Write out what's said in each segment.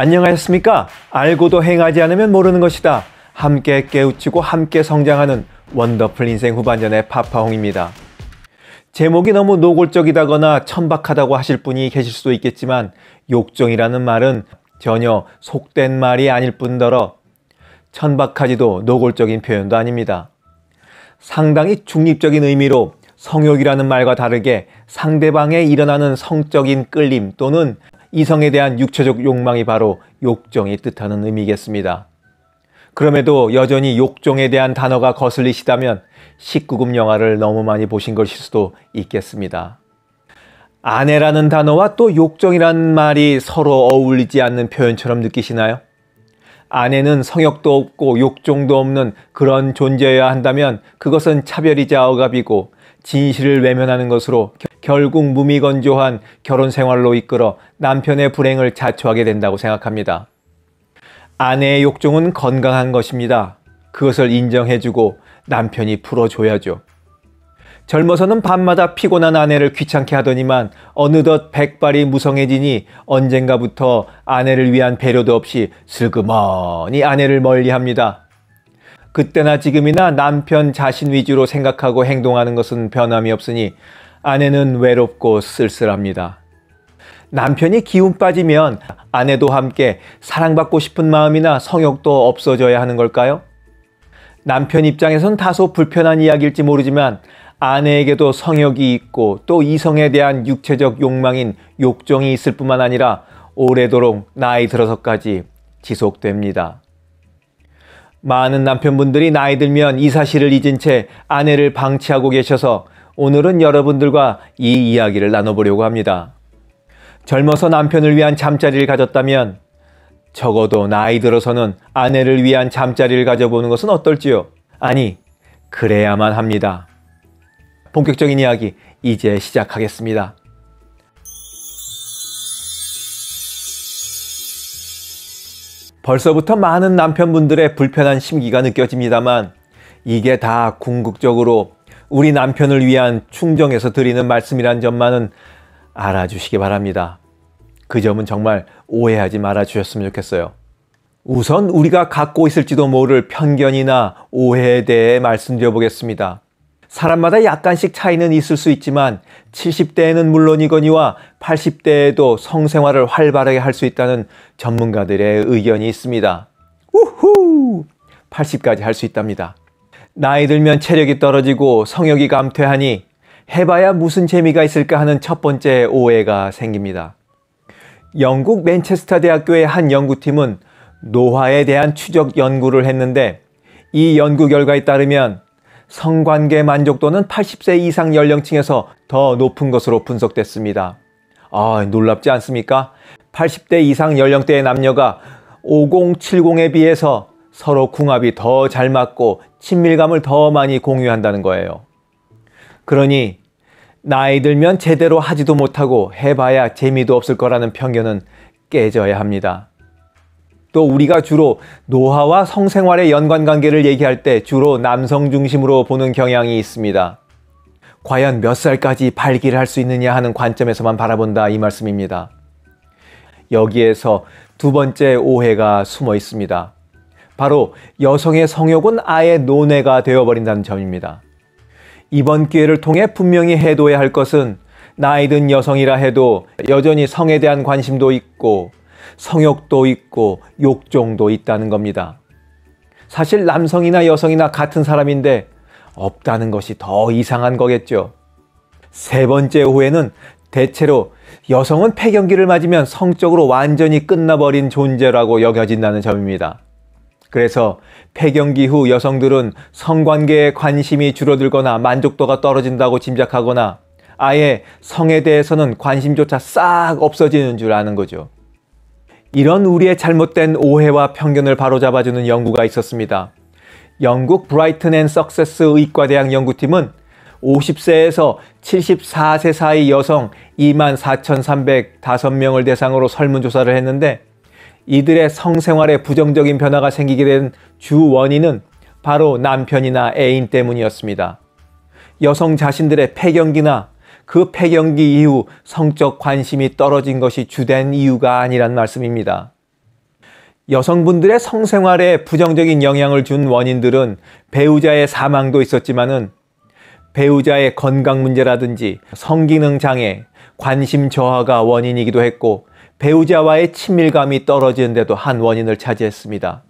안녕하셨습니까? 알고도 행하지 않으면 모르는 것이다. 함께 깨우치고 함께 성장하는 원더풀 인생 후반전의 파파홍입니다. 제목이 너무 노골적이다거나 천박하다고 하실 분이 계실 수도 있겠지만 욕정이라는 말은 전혀 속된 말이 아닐 뿐더러 천박하지도 노골적인 표현도 아닙니다. 상당히 중립적인 의미로 성욕이라는 말과 다르게 상대방에 일어나는 성적인 끌림 또는 이성에 대한 육체적 욕망이 바로 욕정이 뜻하는 의미겠습니다. 그럼에도 여전히 욕정에 대한 단어가 거슬리시다면 19금 영화를 너무 많이 보신 것일 수도 있겠습니다. 아내라는 단어와 또 욕정이란 말이 서로 어울리지 않는 표현처럼 느끼시나요? 아내는 성역도 없고 욕정도 없는 그런 존재여야 한다면 그것은 차별이자 억압이고 진실을 외면하는 것으로 결국 무미건조한 결혼 생활로 이끌어 남편의 불행을 자초하게 된다고 생각합니다. 아내의 욕종은 건강한 것입니다. 그것을 인정해주고 남편이 풀어줘야죠. 젊어서는 밤마다 피곤한 아내를 귀찮게 하더니만 어느덧 백발이 무성해지니 언젠가부터 아내를 위한 배려도 없이 슬그머니 아내를 멀리 합니다. 그때나 지금이나 남편 자신 위주로 생각하고 행동하는 것은 변함이 없으니 아내는 외롭고 쓸쓸합니다. 남편이 기운 빠지면 아내도 함께 사랑받고 싶은 마음이나 성욕도 없어져야 하는 걸까요? 남편 입장에선 다소 불편한 이야기일지 모르지만 아내에게도 성욕이 있고 또 이성에 대한 육체적 욕망인 욕정이 있을 뿐만 아니라 오래도록 나이 들어서까지 지속됩니다. 많은 남편분들이 나이 들면 이 사실을 잊은 채 아내를 방치하고 계셔서 오늘은 여러분들과 이 이야기를 나눠보려고 합니다. 젊어서 남편을 위한 잠자리를 가졌다면 적어도 나이 들어서는 아내를 위한 잠자리를 가져보는 것은 어떨지요? 아니, 그래야만 합니다. 본격적인 이야기 이제 시작하겠습니다. 벌써부터 많은 남편분들의 불편한 심기가 느껴집니다만 이게 다 궁극적으로 우리 남편을 위한 충정에서 드리는 말씀이란 점만은 알아주시기 바랍니다. 그 점은 정말 오해하지 말아 주셨으면 좋겠어요. 우선 우리가 갖고 있을지도 모를 편견이나 오해에 대해 말씀드려 보겠습니다. 사람마다 약간씩 차이는 있을 수 있지만 70대에는 물론이거니와 80대에도 성생활을 활발하게 할 수 있다는 전문가들의 의견이 있습니다. 우후! 80까지 할 수 있답니다. 나이 들면 체력이 떨어지고 성욕이 감퇴하니 해봐야 무슨 재미가 있을까 하는 첫 번째 오해가 생깁니다. 영국 맨체스터 대학교의 한 연구팀은 노화에 대한 추적 연구를 했는데 이 연구 결과에 따르면 성관계 만족도는 80세 이상 연령층에서 더 높은 것으로 분석됐습니다. 아, 놀랍지 않습니까? 80대 이상 연령대의 남녀가 5070에 비해서 서로 궁합이 더 잘 맞고 친밀감을 더 많이 공유한다는 거예요. 그러니 나이 들면 제대로 하지도 못하고 해봐야 재미도 없을 거라는 편견은 깨져야 합니다. 또 우리가 주로 노화와 성생활의 연관관계를 얘기할 때 주로 남성 중심으로 보는 경향이 있습니다. 과연 몇 살까지 발기를 할 수 있느냐 하는 관점에서만 바라본다 이 말씀입니다. 여기에서 두 번째 오해가 숨어 있습니다. 바로 여성의 성욕은 아예 논외가 되어버린다는 점입니다. 이번 기회를 통해 분명히 해둬야 할 것은 나이든 여성이라 해도 여전히 성에 대한 관심도 있고 성욕도 있고 욕종도 있다는 겁니다. 사실 남성이나 여성이나 같은 사람인데 없다는 것이 더 이상한 거겠죠. 세 번째 오해는 대체로 여성은 폐경기를 맞으면 성적으로 완전히 끝나버린 존재라고 여겨진다는 점입니다. 그래서 폐경기 후 여성들은 성관계에 관심이 줄어들거나 만족도가 떨어진다고 짐작하거나 아예 성에 대해서는 관심조차 싹 없어지는 줄 아는 거죠. 이런 우리의 잘못된 오해와 편견을 바로잡아주는 연구가 있었습니다. 영국 브라이튼 앤 석세스 의과대학 연구팀은 50세에서 74세 사이 여성 24,305명을 대상으로 설문조사를 했는데 이들의 성생활에 부정적인 변화가 생기게 된 주 원인은 바로 남편이나 애인 때문이었습니다. 여성 자신들의 폐경기나 그 폐경기 이후 성적 관심이 떨어진 것이 주된 이유가 아니란 말씀입니다. 여성분들의 성생활에 부정적인 영향을 준 원인들은 배우자의 사망도 있었지만은 배우자의 건강 문제라든지 성기능 장애, 관심 저하가 원인이기도 했고 배우자와의 친밀감이 떨어지는데도 한 원인을 차지했습니다.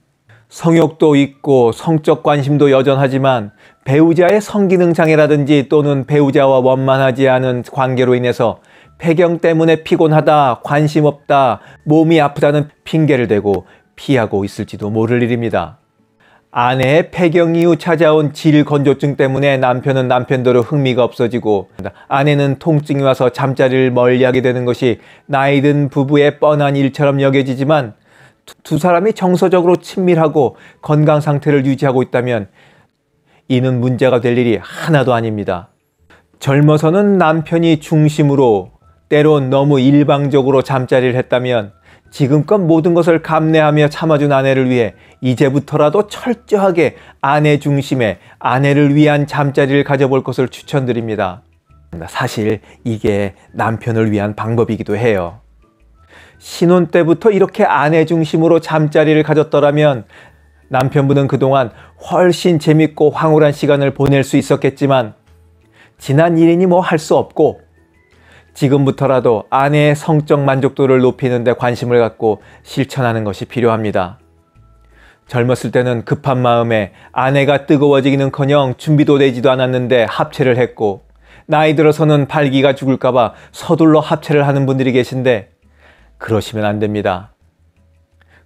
성욕도 있고 성적 관심도 여전하지만 배우자의 성기능 장애라든지 또는 배우자와 원만하지 않은 관계로 인해서 폐경 때문에 피곤하다, 관심 없다, 몸이 아프다는 핑계를 대고 피하고 있을지도 모를 일입니다. 아내의 폐경 이후 찾아온 질 건조증 때문에 남편은 남편대로 흥미가 없어지고 아내는 통증이 와서 잠자리를 멀리하게 되는 것이 나이든 부부의 뻔한 일처럼 여겨지지만 두 사람이 정서적으로 친밀하고 건강 상태를 유지하고 있다면 이는 문제가 될 일이 하나도 아닙니다. 젊어서는 남편이 중심으로 때론 너무 일방적으로 잠자리를 했다면 지금껏 모든 것을 감내하며 참아준 아내를 위해 이제부터라도 철저하게 아내 중심의 아내를 위한 잠자리를 가져볼 것을 추천드립니다. 사실 이게 남편을 위한 방법이기도 해요. 신혼 때부터 이렇게 아내 중심으로 잠자리를 가졌더라면 남편분은 그동안 훨씬 재밌고 황홀한 시간을 보낼 수 있었겠지만 지난 일이니 뭐 할 수 없고 지금부터라도 아내의 성적 만족도를 높이는 데 관심을 갖고 실천하는 것이 필요합니다. 젊었을 때는 급한 마음에 아내가 뜨거워지기는커녕 준비도 되지도 않았는데 합체를 했고 나이 들어서는 발기가 죽을까봐 서둘러 합체를 하는 분들이 계신데 그러시면 안 됩니다.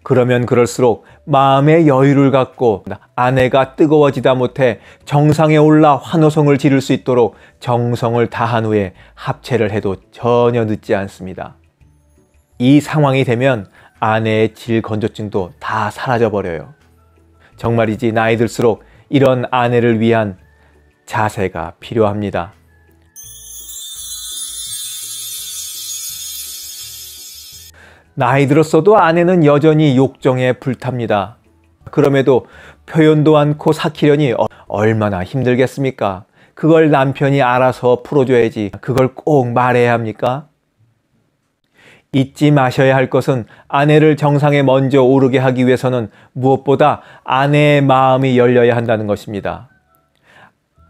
그러면 그럴수록 마음의 여유를 갖고 아내가 뜨거워지다 못해 정상에 올라 환호성을 지를 수 있도록 정성을 다한 후에 합체를 해도 전혀 늦지 않습니다. 이 상황이 되면 아내의 질 건조증도 다 사라져 버려요. 정말이지 나이 들수록 이런 아내를 위한 자세가 필요합니다. 나이 들었어도 아내는 여전히 욕정에 불탑니다. 그럼에도 표현도 않고 삭히려니 어, 얼마나 힘들겠습니까? 그걸 남편이 알아서 풀어줘야지 그걸 꼭 말해야 합니까? 잊지 마셔야 할 것은 아내를 정상에 먼저 오르게 하기 위해서는 무엇보다 아내의 마음이 열려야 한다는 것입니다.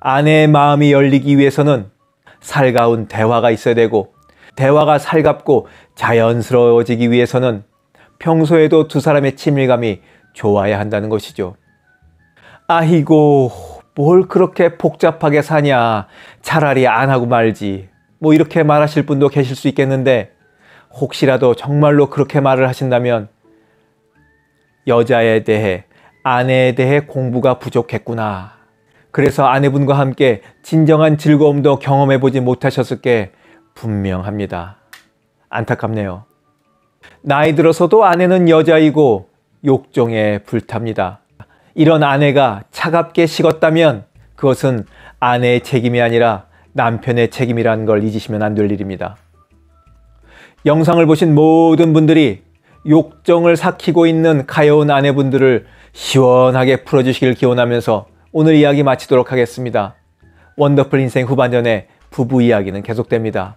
아내의 마음이 열리기 위해서는 살가운 대화가 있어야 되고 대화가 살갑고 자연스러워지기 위해서는 평소에도 두 사람의 친밀감이 좋아야 한다는 것이죠. 아이고, 뭘 그렇게 복잡하게 사냐. 차라리 안 하고 말지. 뭐 이렇게 말하실 분도 계실 수 있겠는데, 혹시라도 정말로 그렇게 말을 하신다면, 여자에 대해, 아내에 대해 공부가 부족했구나. 그래서 아내분과 함께 진정한 즐거움도 경험해보지 못하셨을 게 분명합니다. 안타깝네요. 나이 들어서도 아내는 여자이고 욕정에 불탑니다. 이런 아내가 차갑게 식었다면 그것은 아내의 책임이 아니라 남편의 책임이라는 걸 잊으시면 안 될 일입니다. 영상을 보신 모든 분들이 욕정을 삭히고 있는 가여운 아내분들을 시원하게 풀어주시길 기원하면서 오늘 이야기 마치도록 하겠습니다. 원더풀 인생 후반전에 부부 이야기는 계속됩니다.